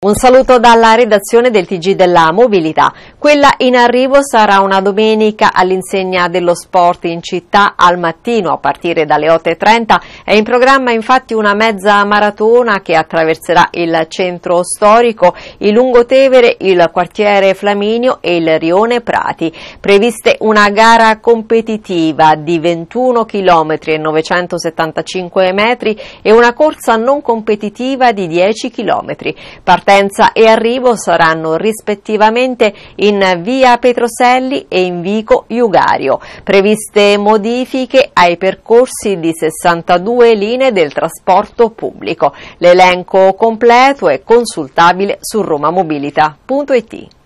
Un saluto dalla redazione del Tg della Mobilità. Quella in arrivo sarà una domenica all'insegna dello sport in città al mattino a partire dalle 8.30. È in programma infatti una mezza maratona che attraverserà il centro storico, il Lungotevere, il quartiere Flaminio e il Rione Prati. Previste una gara competitiva di 21 km e 975 metri e una corsa non competitiva di 10 km. Partenza e arrivo saranno rispettivamente in in via Petroselli e in Vico Iugario. Previste modifiche ai percorsi di 62 linee del trasporto pubblico. L'elenco completo è consultabile su romamobilita.it.